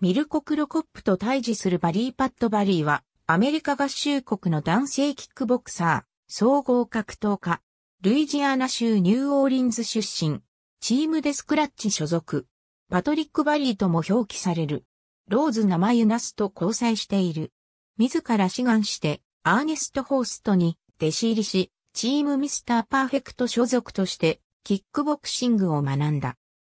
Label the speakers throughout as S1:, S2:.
S1: ミルコ・クロコップと対峙するバリー・パッド・バリーは、アメリカ合衆国の男性キックボクサー、総合格闘家、ルイジアナ州ニューオーリンズ出身、チームデスクラッチ所属、パトリック・バリーとも表記される、ローズ・ナマユナスと交際している。自ら志願して、アーネスト・ホーストに弟子入りし、チームミスター・パーフェクト所属として、キックボクシングを学んだ。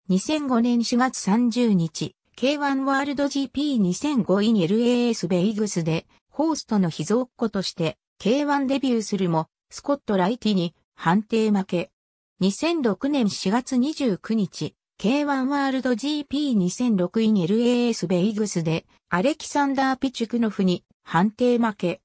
S1: 2005年4月30日、K1 ワールド GP2005 イン LAS ベイグスで、ホーストの秘蔵っ子として、K1 デビューするも、スコット・ライティに判定負け。2006年4月29日、K1 ワールド GP2006 イン LAS ベイグスで、アレキサンダー・ピチュクノフに判定負け。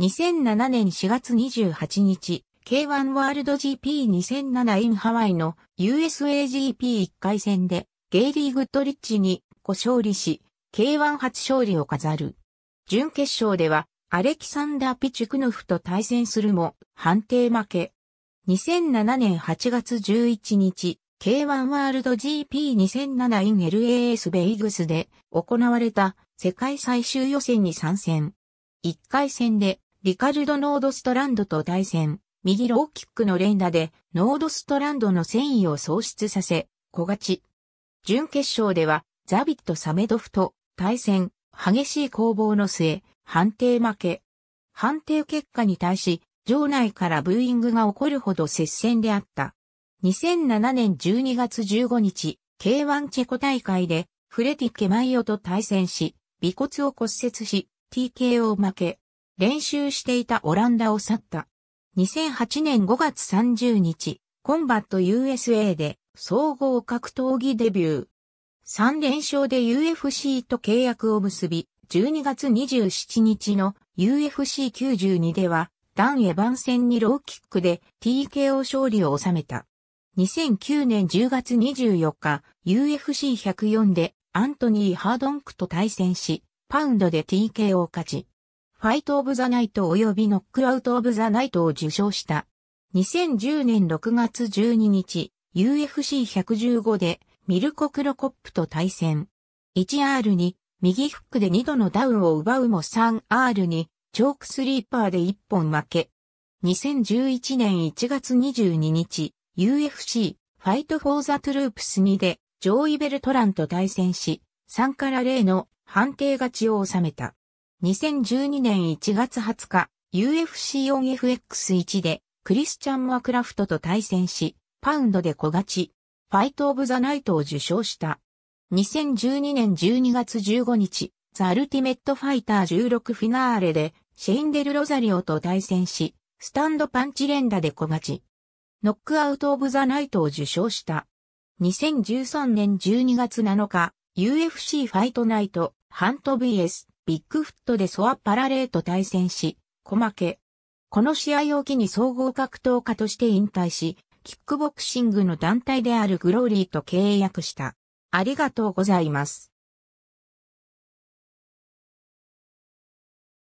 S1: 2007年4月28日、K1 ワールド GP2007 インハワイの USAGP1 回戦で、ゲイリー・グッドリッチに5勝利し、K1 初勝利を飾る。準決勝では、アレキサンダー・ピチュクノフと対戦するも、判定負け。2007年8月11日、K1 ワールド GP2007 in LAS ベイグスで行われた世界最終予選に参戦。1回戦でリカルド・ノードストランドと対戦、右ローキックの連打でノードストランドの戦意を喪失させ、小勝ち。準決勝ではザビット・サメドフと対戦、激しい攻防の末、判定負け。判定結果に対し、場内からブーイングが起こるほど接戦であった。2007年12月15日、K1 チェコ大会で、フレティ・ケマイオと対戦し、尾骨を骨折し、TKO 負け。練習していたオランダを去った。2008年5月30日、コンバット USA で総合格闘技デビュー。3連勝で UFC と契約を結び、12月27日の UFC92 では、ダン・エヴァン戦にローキックで TKO 勝利を収めた。2009年10月24日、UFC104 でアントニー・ハードンクと対戦し、パウンドで TKO 勝ち。ファイト・オブ・ザ・ナイト及びノックアウト・オブ・ザ・ナイトを受賞した。2010年6月12日、UFC115 でミルコ・クロコップと対戦。1R に右フックで2度のダウンを奪うも 3R にチョークスリーパーで1本負け。2011年1月22日、UFC ファイト・フォー・ザ・トゥループス2でジョーイ・ベルトランと対戦し、3から0の判定勝ちを収めた。2012年1月20日、UFC4FX1 でクリスチャン・マクラフトと対戦し、パウンドで小勝ち。ファイト・オブ・ザ・ナイトを受賞した。2012年12月15日、ザ・アルティメット・ファイター16フィナーレで、シェインデル・ロザリオと対戦し、スタンドパンチ連打で小勝ち。ノックアウト・オブ・ザ・ナイトを受賞した。2013年12月7日、UFC ファイトナイト、ハント VS、ビッグフットでソア・パラレーと対戦し、小負け。この試合を機に総合格闘家として引退し、キックボクシングの団体であるグローリーと契約した。ありがとうございます。